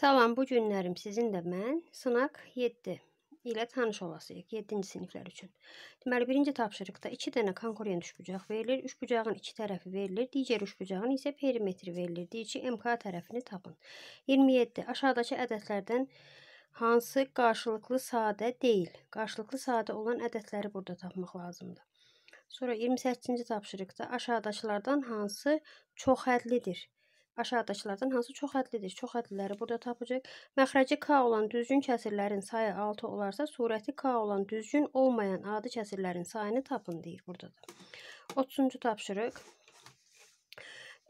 Salam, bu günlərim sizin də mən sınaq 7 ilə tanış olasıyıq 7-ci siniflər üçün. Deməli, birinci tapşırıqda 2 dənə konkurent üçbucaq verilir. Üçbucağın iki tərəfi verilir, digər üçbucağın isə perimetri verilir. Deyir ki, MK tərəfini tapın. 27. Aşağıdakı ədədlərdən hansı qarşılıqlı sadə deyil? Qarşılıqlı sadə olan ədədləri burada tapmaq lazımdır. Sonra 28-ci tapşırıqda aşağıdakılardan hansı çox hədlidir? aşağıdakılardan hansı çox hədlidir? Çox hədliləri burada tapacağıq. Məxrəci k olan düzgün kəsirlərin sayı 6 olarsa, surəti k olan düzgün olmayan adi kəsirlərin sayını tapın deyir burada da. 30-cu tapşırıq.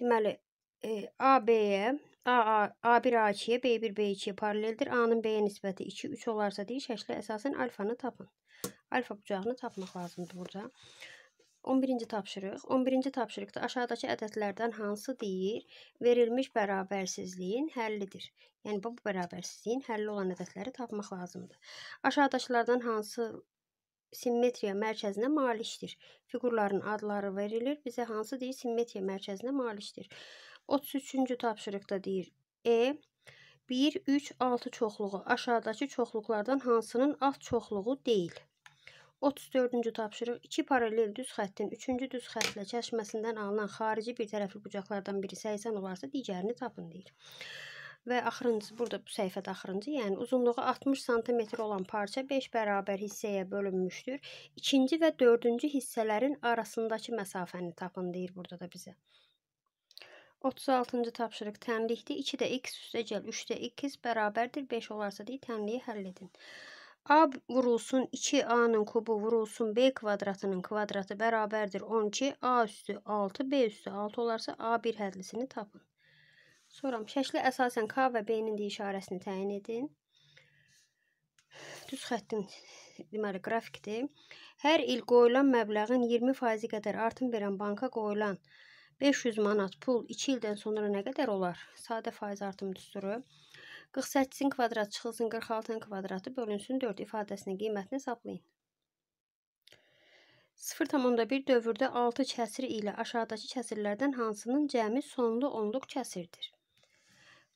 Deməli, e, AB-yə e, A1, A2-yə, B1, B2-yə paraleldir. A-nın B-yə nisbəti 2, 3 olarsa deyir, şəklə əsasən alfanı tapın. Alfa bucağını tapmaq lazımdır burada. 11-ci tapşırıq. 11-ci tapşırıqda aşağıdakı ədədlərdən hansı deyir, verilmiş bərabərsizliyin həllidir. Yəni bu bərabərsizliyin həlli olan ədədləri tapmaq lazımdır. Aşağıdakılardan hansı simmetriya mərkəzinə malikdir? Fiqurların adları verilir. Bizə hansı deyir simmetriya mərkəzinə malikdir? 33-cü tapşırıqda deyir E 1 3 6 çoxluğu aşağıdakı çoxluqlardan hansının alt çoxluğu deyil? 34-cü tapşırıq 2 paralel düz xəttin 3-cü düz xəttlə kəşməsindən alınan xarici bir tərəfli bucaqlardan biri 80 olarsa digərini tapın deyir. Və axırıncı burada bu səhifədə axırıncı, yəni uzunluğu 60 sm olan parça 5 bərabər hissəyə bölünmüşdür. İkinci və dördüncü hissələrin arasındakı məsafəni tapın deyir burada da bizə. 36-cı tapşırıq tənlikdir. 2 də x üstəgəl 3 də 2 bərabərdir 5 olarsa deyir tənliyi həll edin. A vurulsun 2A-nın kubu vurulsun B kvadratının kvadratı bərabərdir 12. A üstü 6, B üstü 6 olarsa A1 hədlisini tapın. Soram, şəkli əsasən K və B-nin də işarəsini təyin edin. Düz xəttin deməli qrafikdir. Hər il qoyulan məbləğin 20% qədər artım verən banka qoyulan 500 manat pul 2 ildən sonra nə qədər olar? Sadə faiz artım düsturu. 48-in kvadratı çıxılsın 46-nın kvadratı bölünsün 4 ifadəsinin qiymətini hesablayın. 0,1 dövrdə 6 kəsir ilə aşağıdakı kəsirlərdən hansının cəmi sonlu onluq kəsirdir?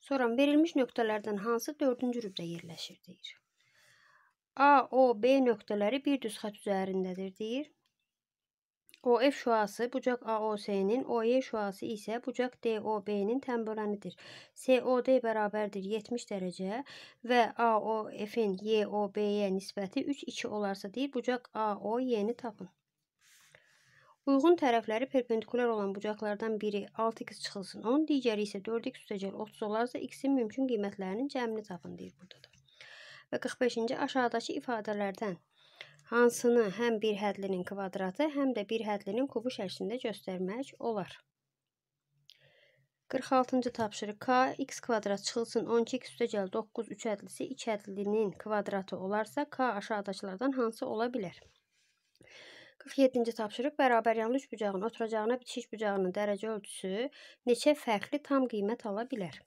Sonra verilmiş nöqtələrdən hansı 4-cü rübdə yerləşir deyir. A, O, B nöqtələri bir düz xətt üzərindədir deyir. OF şüası bucaq AOS-nin, OY şüası isə bucaq DOB-nin təmbölənidir. COD bərabərdir 70 dərəcə və AOF-in YOB-yə nisbəti 3 2 olarsa deyir, bucaq AOY-ni tapın. Uyğun tərəfləri perpendikulyar olan bucaqlardan biri 6x çıxılsın 10, digəri isə 4x üstəcəl 30 olarsa x-in mümkün qiymətlərinin cəmini tapın deyir burada da. Və 45-ci aşağıdakı ifadələrdən hansını həm bir hədlinin kvadratı, həm də bir hədlinin kubu şəklində göstərmək olar. 46-cı tapşırıq k x kvadrat çıxılsın 12x üstə gəl 9 3 hədlisi 2 hədlinin kvadratı olarsa k aşağıdakılardan hansı ola bilər? 47-ci tapşırıq bərabər yanlı üç bucağın oturacağına bitişik bucağının dərəcə ölçüsü neçə fərqli tam qiymət ala bilər?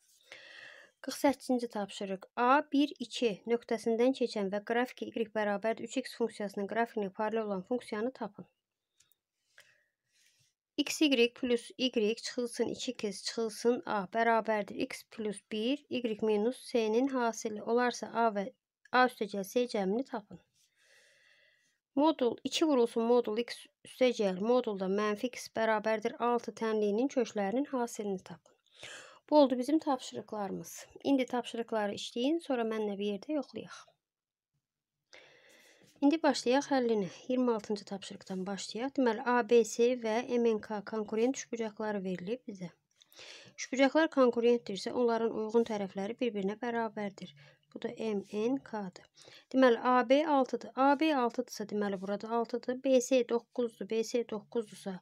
48-ci tapşırıq. A, 1, 2 nöqtəsindən keçən və qrafiki y bərabər 3x funksiyasının qrafikinə paralel olan funksiyanı tapın. xy plus y çıxılsın 2x çıxılsın a bərabərdir. x plus 1, y minus c-nin hasili olarsa a və a üstəcəl c cəmini tapın. Modul 2 vurulsun modul x üstəcəl modulda mənfi x bərabərdir 6 tənliyinin köklərinin hasilini tapın. Bu oldu bizim tapşırıqlarımız. İndi tapşırıqları işləyin, sonra mənlə bir yerdə yoxlayaq. İndi başlayaq həllinə. 26-cı tapşırıqdan başlayaq. Deməli, ABC və MNK konkurent şübücaqları verilib bizə. Şübücaqlar konkurentdirsə, onların uyğun tərəfləri bir-birinə bərabərdir. Bu da MNK-dır. Deməli, AB 6-dır. AB 6-dırsa, deməli, burada 6-dır. BC 9-dur. BC 9-dursa,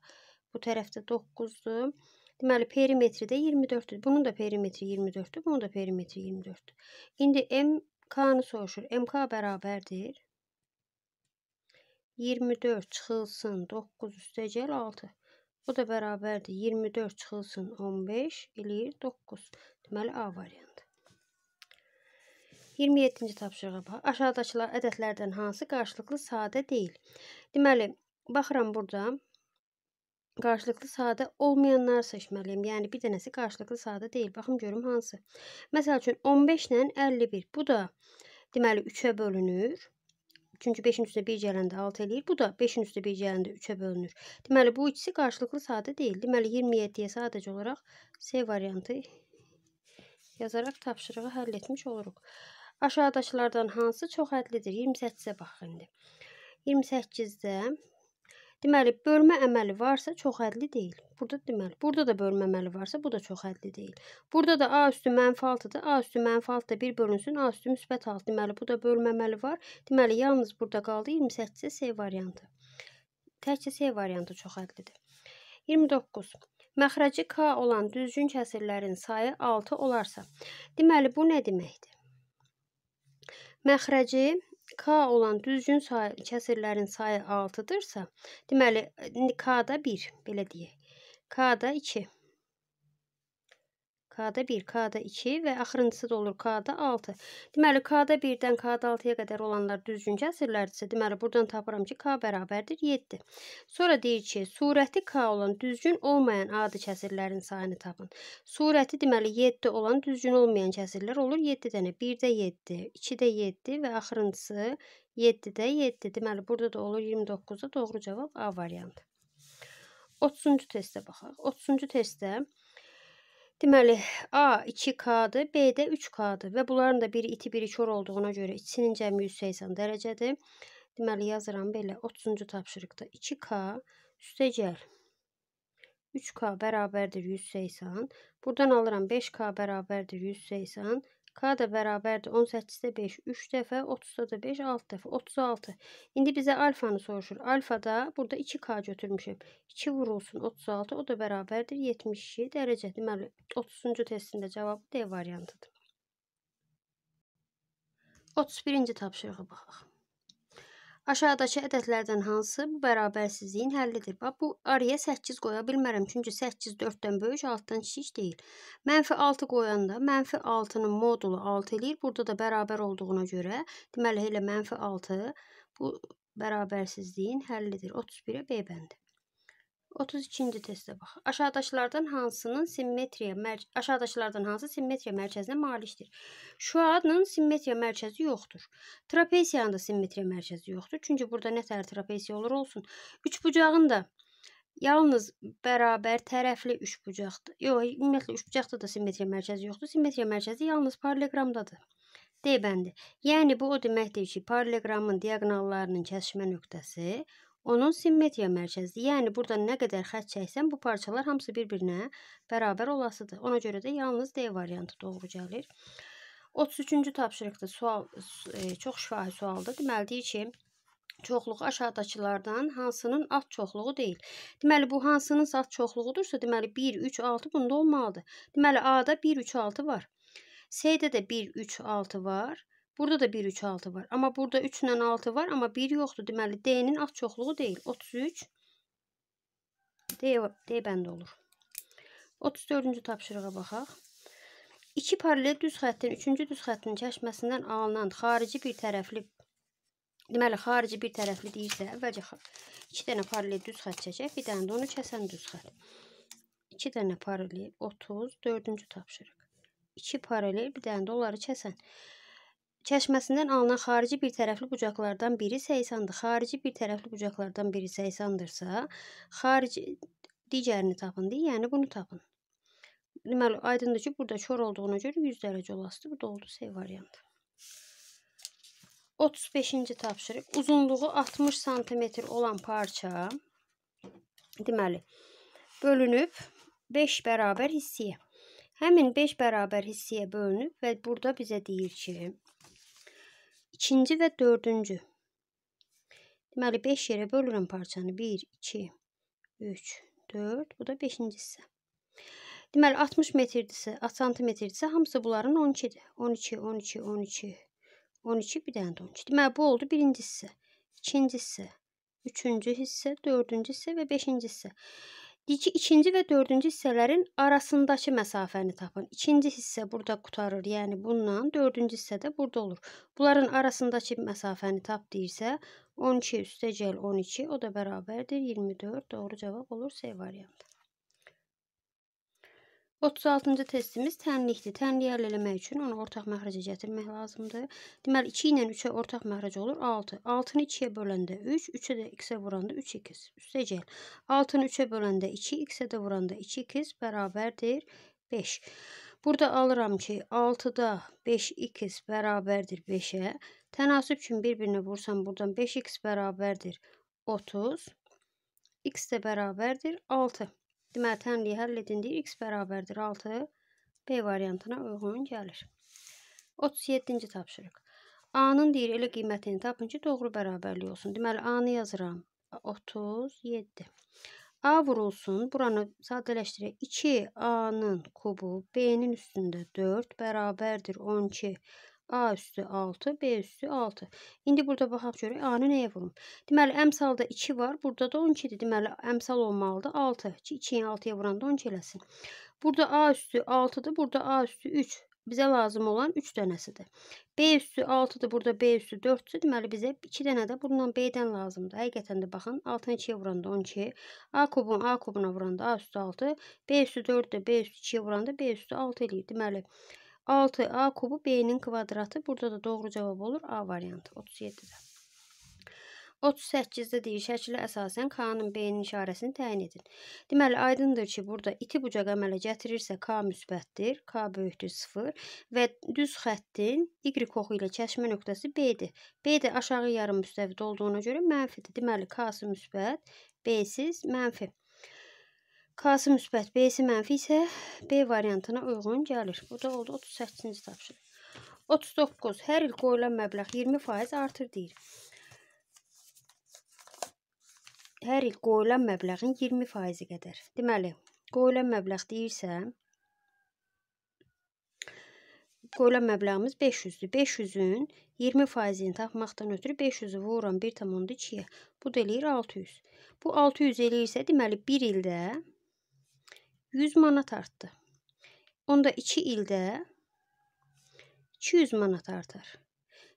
bu tərəfdə 9-dur. Deməli perimetri də 24-dür. Bunun da perimetri 24-dür, bunun da perimetri 24-dür. İndi MK-nı soruşur. MK bərabərdir 24 çıxılsın 9 üstəgəl 6. Bu da bərabərdir 24 çıxılsın 15 eləyir 9. Deməli A variantı. 27-ci tapşırığa bax. Aşağıdakılar ədədlərdən hansı qarşılıqlı sadə deyil? Deməli baxıram burada Qarşılıqlı sadə olmayanları seçməliyəm. Yəni bir dənəsi qarşılıqlı sadə deyil. Baxım görüm hansı. Məsəl üçün 15 ilə 51. Bu da deməli 3-ə bölünür. Çünki 5-in üstə 1 gələndə 6 eləyir. Bu da 5-in üstə 1 gələndə 3-ə bölünür. Deməli bu ikisi qarşılıqlı sadə deyil. Deməli 27-yə sadəcə olaraq C variantı yazaraq tapşırığı həll etmiş oluruq. Aşağıdakılardan hansı çox hədlidir? 28-ə bax indi. 28-də Deməli, bölmə əməli varsa çoxhədli deyil. Burada deməli, burada da bölmə əməli varsa bu da çoxhədli deyil. Burada da a üstü mənfi 6-dır. A üstü mənfi 6 da 1 bölünsün. A üstü müsbət 6. Deməli, bu da bölmə əməli var. Deməli, yalnız burada qaldı 28-də C variantı. Təkcə C variantı çoxhədlidir. 29. Məxrəci K olan düzgün kəsirlərin sayı 6 olarsa, deməli bu nə deməkdir? Məxrəci K olan düzgün sayı, kəsirlərin sayı 6-dırsa, deməli e, K-da 1, belə deyək. K-da 2. K-da 1, K-da 2 və axırıncısı da olur K-da 6. Deməli, K-da 1-dən K-da 6-ya qədər olanlar düzgüncə əsrlərdirsə, deməli, buradan tapıram ki, K bərabərdir 7. Sonra deyir ki, surəti K olan düzgün olmayan adi kəsirlərin sayını tapın. Surəti, deməli, 7 olan düzgün olmayan kəsirlər olur 7 dənə. 1-də 7, 2-də 7 və axırıncısı 7-də 7. Deməli, burada da olur 29-da doğru cavab A variantı. 30-cu testə baxaq. 30-cu testdə Deməli, A 2K-dır, B-də 3K-dır və bunların da biri iti, biri kör olduğuna görə ikisinin cəmi 180 dərəcədir. Deməli, yazıram belə 30-cu tapşırıqda 2K üstə gəl. 3K bərabərdir 180. Buradan alıram 5K bərabərdir 180. K da bərabərdir 18-də 5 3 dəfə, 30-da da 5 6 dəfə, 36. İndi bizə alfanı soruşur. Alfada burada 2K götürmüşəm. 2 vurulsun 36, o da bərabərdir 72 dərəcə. Deməli 30-cu testində cavabı D variantıdır. 31-ci tapşırığa baxaq. Aşağıdakı ədədlərdən hansı bu bərabərsizliyin həllidir? Bax bu araya 8 qoya bilmərəm, çünki 8 4-dən böyük, 6-dan kiçik deyil. -6 qoyanda -6-nın modulu 6 eləyir. Burada da bərabər olduğuna görə, deməli elə -6 bu bərabərsizliyin həllidir. 31-ə B bəndi. 32-ci testə bax. Aşağıdakılardan hansının simmetriya mərc aşağıdakılardan hansı simmetriya mərkəzinə malikdir? Şuadın simmetriya mərkəzi yoxdur. Trapesiyanın da simmetriya mərkəzi yoxdur. Çünki burada nə tər trapesiya olur olsun, üçbucağın da Yalnız bərabər tərəfli üçbucaqdır. Yox, ümumiyyətlə üçbucaqda da simmetriya mərkəzi yoxdur. Simmetriya mərkəzi yalnız paralleqramdadır. D bəndi. Yəni bu o deməkdir ki, paralleqramın diaqonallarının kəsişmə nöqtəsi onun simmetriya mərkəzidir. Yəni burada nə qədər xətt çəksən, bu parçalar hamısı bir-birinə bərabər olasıdır. Ona görə də yalnız D variantı doğru gəlir. 33-cü tapşırıqda sual e, çox şifahi sualdır. Deməli deyir ki, çoxluq aşağıdakılardan hansının alt çoxluğu deyil. Deməli bu hansının alt çoxluğudursa, deməli 1 3 6 bunda olmalıdır. Deməli A-da 1 3 6 var. C-də də 1 3 6 var. Burada da 1, 3, 6 var. Amma burada 3 ilə 6 var. Amma 1 yoxdur. Deməli, D-nin az çoxluğu deyil. 33 D, D bəndi olur. 34-cü tapşırığa baxaq. 2 paralel düz xəttin 3-cü düz xəttinin kəşməsindən alınan xarici bir tərəfli Deməli, xarici bir tərəfli deyirsə, əvvəlcə 2 dənə paralel düz xətt çəkək, bir dənə də onu kəsən düz xətt. 2 dənə paralel 30, 4-cü tapşırıq. 2 paralel, bir dənə də onları kəsən. Kəşməsindən alınan xarici bir tərəfli bucaqlardan biri 80-dir. Xarici bir tərəfli bucaqlardan biri 80-dırsa, xarici digərini tapın deyə, yəni bunu tapın. Deməli, aydındır ki, burada kör olduğuna görə 100 dərəcə olasıdır. Bu doğru C variantı. 35-ci tapşırıq. Uzunluğu 60 sm olan parça deməli bölünüb 5 bərabər hissəyə. Həmin 5 bərabər hissəyə bölünüb və burada bizə deyir ki, İkinci və dördüncü. Deməli, 5 yerə bölürəm parçanı. 1, 2, 3, 4. Bu da 5-ci hissə. Deməli, 60 metrdirsə, 60 santimetrdirsə, hamısı bunların 12-dir. 12, 12, 12, 12, bir dənə də 12. Deməli, bu oldu birinci hissə, ikinci hissə, üçüncü hissə, dördüncü hissə və beşinci hissə. İkinci və dördüncü hissələrin arasındakı məsafəni tapın. İkinci hissə burada qutarır, yəni bundan, dördüncü hissə də burada olur. Bunların arasındakı məsafəni tap deyirsə, 12 üstə gəl 12, o da bərabərdir 24, doğru cavab olur C variantı. 36-cı testimiz tənlikdir. Tənliyi əlləmək üçün onu ortaq məhrəcə gətirmək lazımdır. Deməli 2 ilə 3-ə ortaq məhrəc olur 6. 6-nı 2-yə böləndə 3, 3-ə də x-ə vuranda 3 x. Üstə gəl. 6-nı 3-ə böləndə 2, x-ə də vuranda 2 x bərabərdir 5. Burada alıram ki, 6-da 5x bərabərdir 5-ə. Tənasüb kimi bir-birinə vursam buradan 5x bərabərdir 30. x də bərabərdir 6. Deməli, tənliyi həll edildi. X bərabərdir 6. B variantına uyğun gəlir. 37-ci tapşırıq. A-nın deyir, elə qiymətini tapın ki, doğru bərabərlik olsun. Deməli, A-nı yazıram. 37. A vurulsun. Buranı sadələşdirək. 2A-nın kubu B-nin üstündə 4 bərabərdir 12. A üstü 6, B üstü 6. İndi burada baxaq görək A-nı nəyə vurum? Deməli, əmsalda 2 var, burada da 12-dir. Deməli, əmsal olmalıdır 6. 2-yi 6-ya vuranda 12 eləsin. Burada A üstü 6-dır, burada A üstü 3. Bizə lazım olan 3 dənəsidir. B üstü 6-dır, burada B üstü 4-dür. Deməli, bizə 2 dənə də bundan B-dən lazımdır. Həqiqətən də baxın, 6-ın 2-yə vuranda 12, A kubun A kubuna vuranda A üstü 6, B üstü 4-də B üstü 2-yə vuranda B üstü 6 eləyir. Deməli, B 6a kubu b'nin kvadratı. Burada da doğru cavab olur A variantı 37-də. 38-də deyir, şəkilə əsasən K-nın B-nin işarəsini təyin edin. Deməli, aydındır ki, burada iti bucaq əmələ gətirirsə K müsbətdir, K böyükdür 0 və düz xəttin Y oxu ilə kəşmə nöqtəsi B-dir. B də aşağı yarım müstəvid olduğuna görə mənfidir. Deməli, K-sı müsbət, B-siz mənfi. K-sı müsbət, B-si mənfi isə B variantına uyğun gəlir. Bu da oldu 38-ci tapşırıq. 39. Hər il qoyulan məbləğ 20% artır deyir. Hər il qoyulan məbləğin 20%-i qədər. Deməli, qoyulan məbləğ deyirsə, qoyulan məbləğimiz 500-dür. 500-ün 20%-ini tapmaqdan ötürü 500-ü vururam 1,2-yə. Bu da eləyir 600. Bu 600 eləyirsə, deməli 1 ildə 100 manat artdı. Onda 2 ildə 200 manat artar.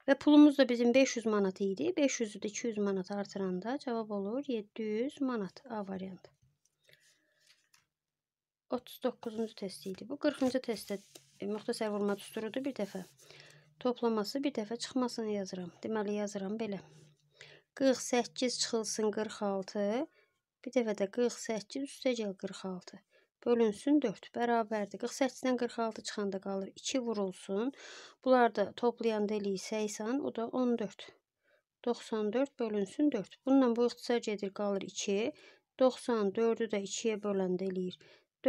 Və pulumuz da bizim 500 manat idi. 500-ü də 200 manat artıranda cavab olur 700 manat A variantı. 39-cu test idi. Bu 40-cı testdə e, müxtəsər vurma tusturudur bir dəfə. Toplaması bir dəfə çıxmasını yazıram. Deməli yazıram belə. 48 çıxılsın 46. Bir dəfə də 48 üstə gəl 46 bölünsün 4 bərabərdir. 48-dən 46 çıxanda qalır 2 vurulsun. Bunlar da toplayan delik 80, o da 14. 94 bölünsün 4. Bununla bu ixtisar gedir qalır 2. 94-ü də 2-yə böləndə eləyir.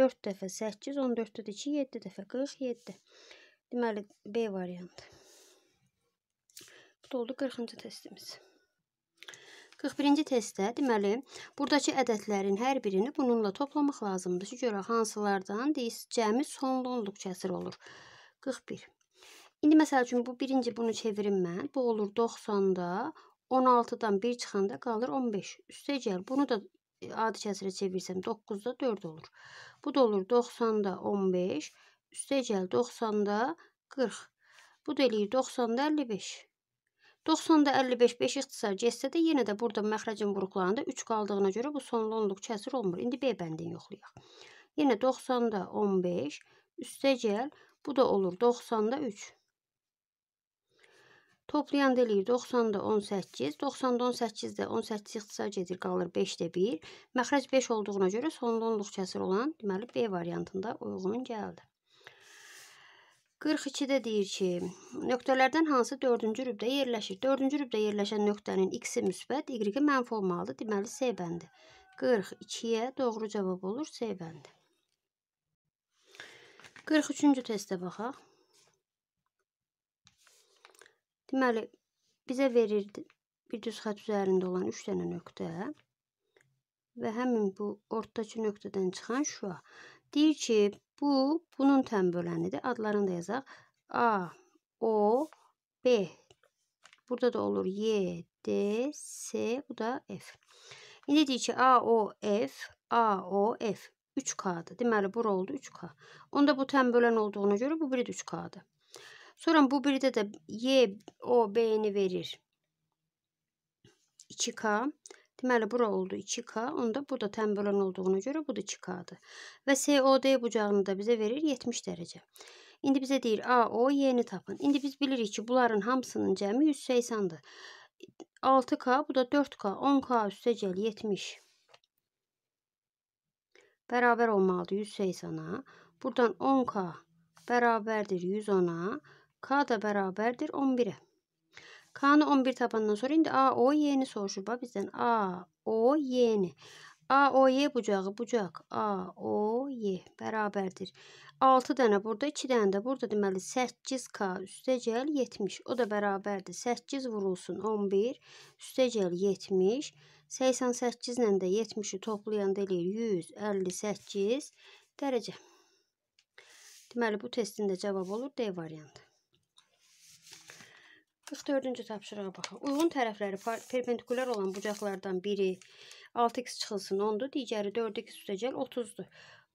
4 dəfə 8, 14-də 2, 7 dəfə 47. Deməli B variantı. Bu da oldu 40-cı testimiz. 41-ci testdə deməli, buradakı ədədlərin hər birini bununla toplamaq lazımdır ki, görə hansılardan deyiz, cəmi sonluq kəsir olur. 41. İndi məsəl üçün bu birinci bunu çevirim mən. Bu olur 90-da, 16-dan 1 çıxanda qalır 15. Üstə gəl. Bunu da adi kəsirə çevirsəm 9-da 4 olur. Bu da olur 90-da 15, üstə gəl 90-da 40. Bu da eləyir 90-da 55. 90-da 55 5 ixtisar getsə də yenə də burada məxrəcin buruqlarında 3 qaldığına görə bu sonlu onluq kəsir olmur. İndi B bəndini yoxlayaq. Yenə 90-da 15 üstə gəl. Bu da olur 90-da 3. Toplayan eləyir 90-da 18, 90-da 18-də 18 ixtisar gedir, qalır 5-də 1. Məxrəc 5 olduğuna görə sonlu onluq kəsir olan, deməli B variantında uyğun gəldi. 42-də deyir ki, nöqtələrdən hansı 4-cü rübdə yerləşir? 4-cü rübdə yerləşən nöqtənin x-i müsbət, y-i mənfi olmalıdır. Deməli C bəndi. 42-yə doğru cavab olur C bəndi. 43-cü testə baxaq. Deməli bizə verirdi bir düz xətt üzərində olan 3 dənə nöqtə və həmin bu ortadakı nöqtədən çıxan şua. Deyir ki, Bu bunun tən bölənidir. Adlarını da yazaq. A, O, B. Burada da olur Y, D, S, bu da F. İndi deyir ki, A, O, F, A, O, F. 3K-dır. Deməli, bura oldu 3K. Onda bu tən bölən olduğuna görə bu biri də 3 k Sonra bu biri de Y, O, B-ni verir. 2K. Deməli bura oldu 2K. Onda bu da tən bölən olduğuna görə bu da 2K-dır. Və COD bucağını da bizə verir 70 dərəcə. İndi bizə deyir AO yeni tapın. İndi biz bilirik ki, bunların hamısının cəmi 180-dır. 6K, bu da 4K, 10K üstə gəl 70. Bərabər olmalıdır 180-a. Buradan 10K bərabərdir 110-a. K da bərabərdir 11-ə. K'nı 11 tabanından sonra indi A, O, Y-ni soruşur. Bizdən A, O, Y-ni. A, O, Y bucağı, bucaq. A, O, Y bərabərdir. 6 dənə burada, 2 dənə də burada deməli 8K üstəcəl 70. O da bərabərdir. 8 vurulsun 11, üstəcəl 70. 88 ilə də 70-i toplayanda eləyir 158 dərəcə. Deməli, bu testin də cavab olur D variantı. 44-cü tapşırığa baxaq. Uyğun tərəfləri perpendikulyar olan bucaqlardan biri 6x çıxılsın 10-dur, digəri 4x üstəcəl 30-dur.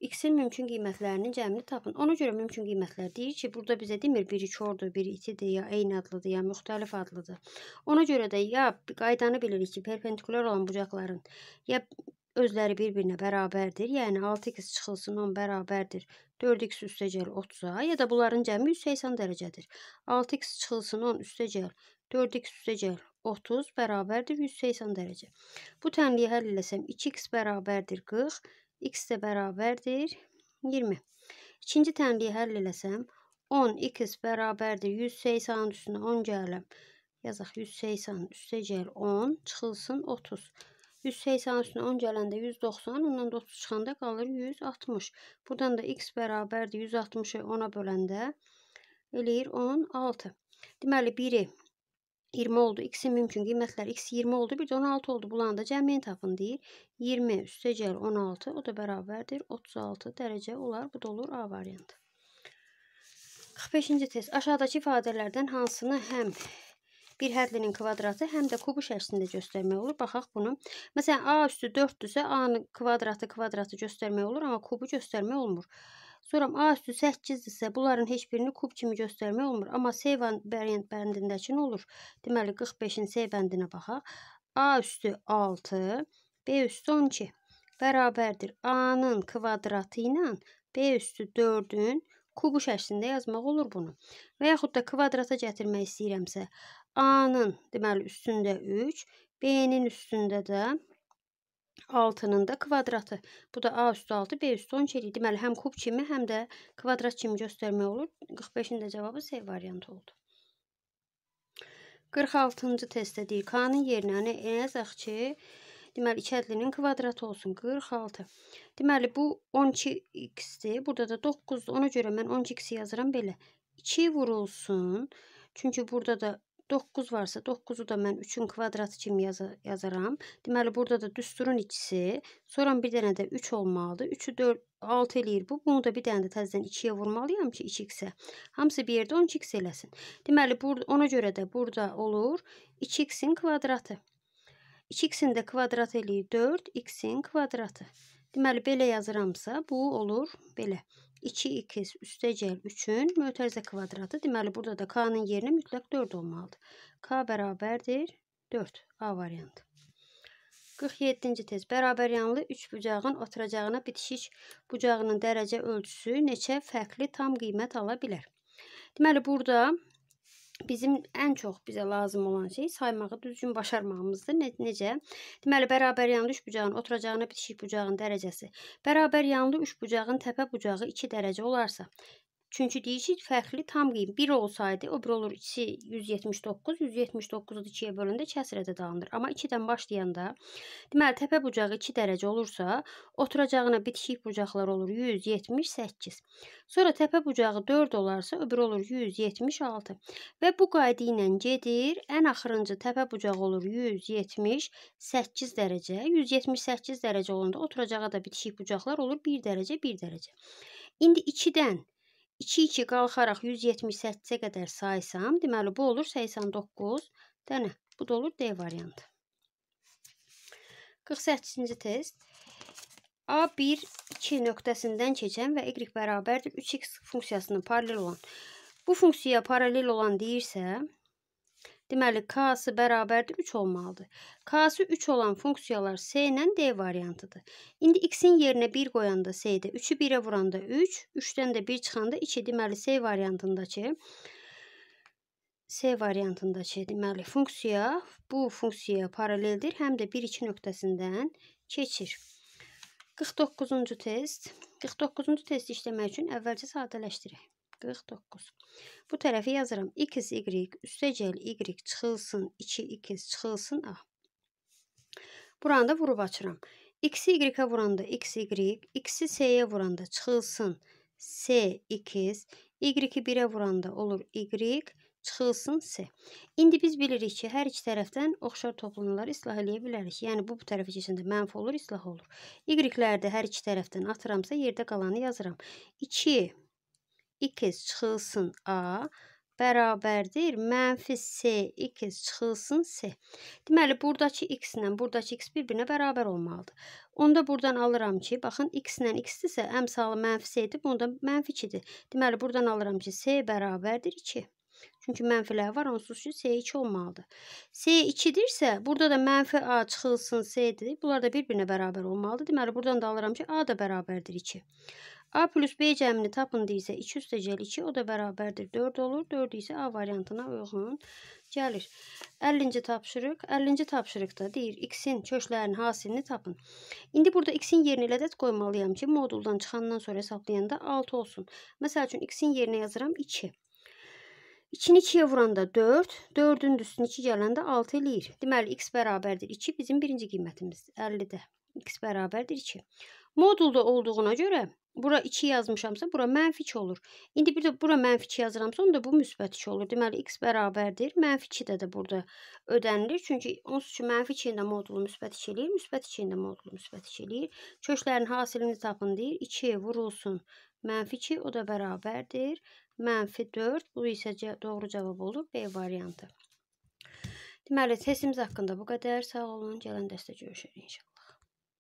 X-in mümkün qiymətlərinin cəmini tapın. Ona görə mümkün qiymətlər deyir ki, burada bizə demir biri çordur, biri itidir, ya eyni adlıdır, ya müxtəlif adlıdır. Ona görə də ya qaydanı bilirik ki, perpendikulyar olan bucaqların ya Özləri bir-birinə bərabərdir. Yəni 6x çıxılsından bərabərdir. 4x üstəcəl 30-a ya da bunların cəmi 180 dərəcədir. 6x çıxılsından üstəcəl 4x üstəcəl 30 bərabərdir 180 dərəcə. Bu tənliyi həll eləsəm 2x bərabərdir 40, x də bərabərdir 20. İkinci tənliyi həll eləsəm 10x bərabərdir 180-nin üstünə 10 gələm. Yazaq 180 üstəcəl 10 çıxılsın 30. 180 üstünə 10 gələndə 190, ondan da 30 çıxanda qalır 160. Buradan da x bərabərdir 160-ı 10-a böləndə eləyir 16. Deməli, biri 20 oldu. X-in mümkün qiymətləri x 20 oldu, bir də 16 oldu. Bulanı da cəmiyyən tapın deyir. 20 üstə gəl 16, o da bərabərdir 36 dərəcə olar. Bu da olur A variantı. 45-ci test. Aşağıdakı ifadələrdən hansını həm bir həddinin kvadratı həm də kubu şəklində göstərmək olur. Baxaq bunu. Məsələn, A üstü 4-dürsə, A-nın kvadratı kvadratı göstərmək olur, amma kubu göstərmək olmur. Sonra A üstü 8-dirsə, bunların heç birini kub kimi göstərmək olmur. Amma C variant bəndindəki nə olur? Deməli, 45-in C bəndinə baxaq. A üstü 6, B üstü 12 bərabərdir A-nın kvadratı ilə B üstü 4-ün kubu şəklində yazmaq olur bunu. Və yaxud da kvadrata gətirmək istəyirəmsə, A-nın deməli üstündə 3, B-nin üstündə də 6-nın da kvadratı. Bu da A üstü 6, B üstü 12 idi. Deməli, həm kub kimi, həm də kvadrat kimi göstərmək olur. 45-in də cavabı C variantı oldu. 46-cı testdə deyir, K-nın yerinə nə yazaq ki, deməli, 2 ədlinin kvadratı olsun, 46. Deməli, bu 12x-dir, burada da 9-dur. Ona görə mən 12x-i yazıram belə. 2 vurulsun, çünki burada da 9 varsa 9-u da mən 3-ün kvadratı kimi yaz yazaram. Deməli burada da düsturun ikisi, sonra bir dənə də 3 olmalıdır. 3-ü 4 6 eləyir bu. Bunu da bir dənə də təzədən 2-yə vurmalıyam ki, 2x-ə. Hamısı bir yerdə 12x eləsin. Deməli burada ona görə də burada olur 2x-in kvadratı. 2x-in də kvadratı eləyir 4, x-in kvadratı. Deməli belə yazıramsa bu olur belə. 2 x üstəgəl 3-ün mötərizə kvadratı. Deməli, burada da k-nın yerinə mütləq 4 olmalıdır. k bərabərdir 4. A variantı. 47-ci tez. Bərabər yanlı 3 bucağın oturacağına bitişik bucağının dərəcə ölçüsü neçə fərqli tam qiymət ala bilər? Deməli, burada bizim ən çox bizə lazım olan şey saymağı düzgün başarmağımızdır. Ne, necə? Deməli, bərabər yanlı üçbucağın oturacağına bitişik bucağın dərəcəsi bərabər yanlı üçbucağın təpə bucağı 2 dərəcə olarsa, Çünki deyişik fərqli tam qeym 1 olsaydı, o bir olur 2 179, 179-u 2-yə bölündə kəsrə də dağılır. Amma 2-dən başlayanda, deməli təpə bucağı 2 dərəcə olursa, oturacağına bitişik bucaqlar olur 178. Sonra təpə bucağı 4 olarsa, o bir olur 176 və bu qayda ilə gedir. Ən axırıncı təpə bucağı olur 178 dərəcə. 178 dərəcə olanda oturacağa da bitişik bucaqlar olur 1 dərəcə, 1 dərəcə. İndi 2-dən 2-2 qalxaraq 178-ə qədər saysam, deməli, bu olur 89 dənə. Bu da olur D variantı. 48-ci test. A1, 2 nöqtəsindən keçən və Y bərabərdir 3X funksiyasının paralel olan. Bu funksiyaya paralel olan deyirsə, Deməli k-sı bərabərdir 3 olmalıdır. K-sı 3 olan funksiyalar S ilə D variantıdır. İndi x-in yerinə 1 qoyanda S-də, 3-ü 1-ə vuranda 3, 3-dən də 1 çıxanda 2. Deməli S variantındakı S variantındakı deməli funksiya bu funksiyaya paraleldir. Həm də 1-2 nöqtəsindən keçir. 49-cu test. 49-cu testi işləmək üçün əvvəlcə sadələşdirək. 49. Bu tərəfi yazıram. x, y, üstəcəl y çıxılsın, 2, x çıxılsın, a. Buranı da vurub açıram. x, y-ə vuranda x, y, x-i s-yə vuranda çıxılsın, s, x, y-i 1-ə vuranda olur y, çıxılsın s. İndi biz bilirik ki, hər iki tərəfdən oxşar toplanmaları islah eləyə bilərik. Yəni, bu, bu tərəfə keçəndə mənfi olur, islah olur. Y-ləri də hər iki tərəfdən atıramsa, yerdə qalanı yazıram. 2, 2 çıxılsın A bərabərdir. Mənfi S 2 çıxılsın S. Deməli, buradakı X ilə buradakı X bir-birinə bərabər olmalıdır. Onda buradan alıram ki, baxın, X ilə X-dirsə, əmsalı mənfi S edib, onda mənfi 2-dir. Deməli, buradan alıram ki, S bərabərdir 2. Çünki mənfilər var, onsuz ki, S2 olmalıdır. S2-dirsə, burada da mənfi A çıxılsın S-dir. Bunlar da bir-birinə bərabər olmalıdır. Deməli, buradan da alıram ki, A da bərabərdir 2. A plus B cəmini tapındı isə 2 üstəcəl 2 o da bərabərdir 4 olur. 4 isə A variantına uyğun gəlir. 50-ci tapşırıq. 50-ci tapşırıqda deyir x-in köklərinin hasilini tapın. İndi burada x-in yerinə elə ədəd qoymalıyam ki, moduldan çıxandan sonra hesablayanda 6 olsun. Məsəl üçün x-in yerinə yazıram 2. 2-ni 2-yə vuranda 4, 4-ün üstünə 2 gələndə 6 eləyir. Deməli x bərabərdir 2 bizim birinci qiymətimizdir 50-də. x bərabərdir 2. Modulda olduğuna görə bura 2 yazmışamsa bura mənfi 2 olur. İndi bir də bura mənfi 2 yazıramsa onda bu müsbət 2 olur. Deməli x bərabərdir. Mənfi 2 də də burada ödənilir. Çünki onsuz ki mənfi 2-nin də modulu müsbət 2 eləyir. Müsbət 2-nin də modulu müsbət 2 eləyir. Köşklərin hasilini tapın deyir. 2 vurulsun mənfi 2 o da bərabərdir. Mənfi 4 bu isə doğru cavab olur B variantı. Deməli tesimiz haqqında bu qədər. Sağ olun. Gələn dəstə görüşərik inşallah.